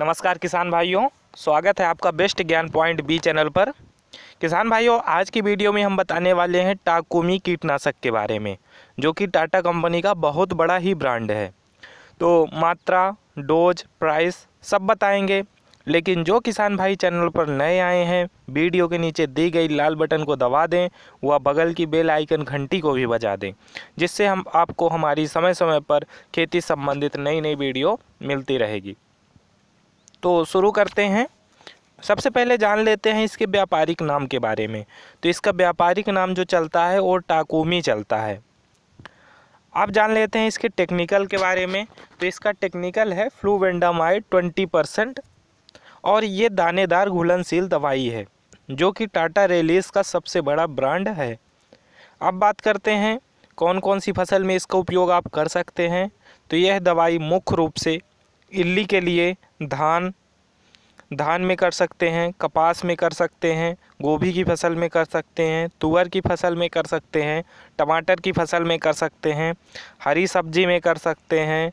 नमस्कार किसान भाइयों स्वागत है आपका बेस्ट ज्ञान पॉइंट बी चैनल पर किसान भाइयों आज की वीडियो में हम बताने वाले हैं टाकोमी कीटनाशक के बारे में जो कि टाटा कंपनी का बहुत बड़ा ही ब्रांड है तो मात्रा डोज प्राइस सब बताएंगे लेकिन जो किसान भाई चैनल पर नए आए हैं वीडियो के नीचे दी गई लाल बटन को दबा दें व बगल की बेल आइकन घंटी को भी बजा दें जिससे हम आपको हमारी समय समय पर खेती संबंधित नई नई वीडियो मिलती रहेगी तो शुरू करते हैं सबसे पहले जान लेते हैं इसके व्यापारिक नाम के बारे में तो इसका व्यापारिक नाम जो चलता है वो टाकूमी चलता है आप जान लेते हैं इसके टेक्निकल के बारे में तो इसका टेक्निकल है फ्लूवेंडामाइड ट्वेंटी परसेंट और ये दानेदार घुलनशील दवाई है जो कि टाटा रेलिस का सबसे बड़ा ब्रांड है अब बात करते हैं कौन कौन सी फसल में इसका उपयोग आप कर सकते हैं तो यह दवाई मुख्य रूप से इल्ली के लिए धान धान में कर सकते हैं कपास में कर सकते हैं गोभी की फसल में कर सकते हैं तुअर की फसल में कर सकते हैं टमाटर की फसल में कर सकते हैं हरी सब्जी में कर सकते हैं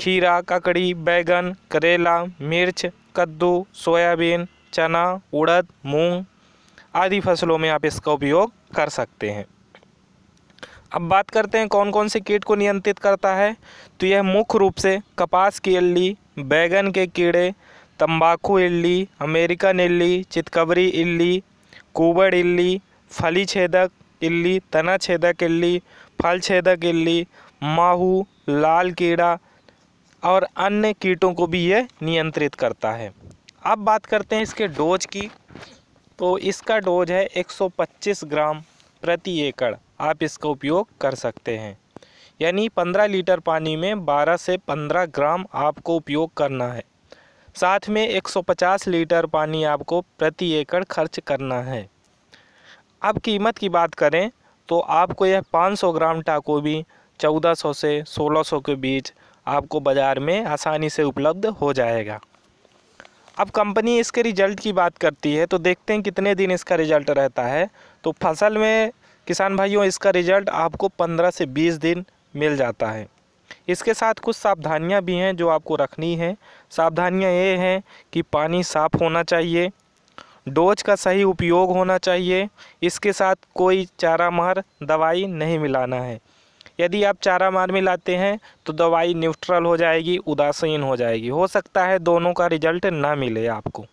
खीरा ककड़ी बैगन करेला मिर्च कद्दू सोयाबीन चना उड़द मूंग आदि फसलों में आप इसका उपयोग कर सकते हैं अब बात करते हैं कौन कौन से कीट को नियंत्रित करता है तो यह मुख्य रूप से कपास की इल्ली बैगन के कीड़े तंबाकू इल्ली अमेरिकन इल्ली चितकबरी इल्ली कुबड़ इल्ली फली छेदक इल्ली तना छेदक इल्ली फल छेदक इल्ली माहू लाल कीड़ा और अन्य कीटों को भी यह नियंत्रित करता है अब बात करते हैं इसके डोज की तो इसका डोज है 125 ग्राम प्रति एकड़ आप इसका उपयोग कर सकते हैं यानी 15 लीटर पानी में 12 से 15 ग्राम आपको उपयोग करना है साथ में 150 लीटर पानी आपको प्रति एकड़ खर्च करना है अब कीमत की बात करें तो आपको यह 500 ग्राम टाकोबी 1400 से 1600 के बीच आपको बाज़ार में आसानी से उपलब्ध हो जाएगा अब कंपनी इसके रिजल्ट की बात करती है तो देखते हैं कितने दिन इसका रिजल्ट रहता है तो फसल में किसान भाइयों इसका रिजल्ट आपको 15 से 20 दिन मिल जाता है इसके साथ कुछ सावधानियां भी हैं जो आपको रखनी है सावधानियां ये हैं कि पानी साफ़ होना चाहिए डोज का सही उपयोग होना चाहिए इसके साथ कोई चारा मार दवाई नहीं मिलाना है यदि आप चारा मार मिलाते हैं तो दवाई न्यूट्रल हो जाएगी उदासीन हो जाएगी हो सकता है दोनों का रिजल्ट ना मिले आपको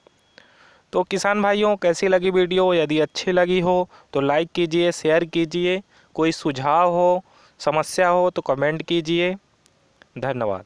तो किसान भाइयों कैसी लगी वीडियो यदि अच्छी लगी हो तो लाइक कीजिए शेयर कीजिए कोई सुझाव हो समस्या हो तो कमेंट कीजिए धन्यवाद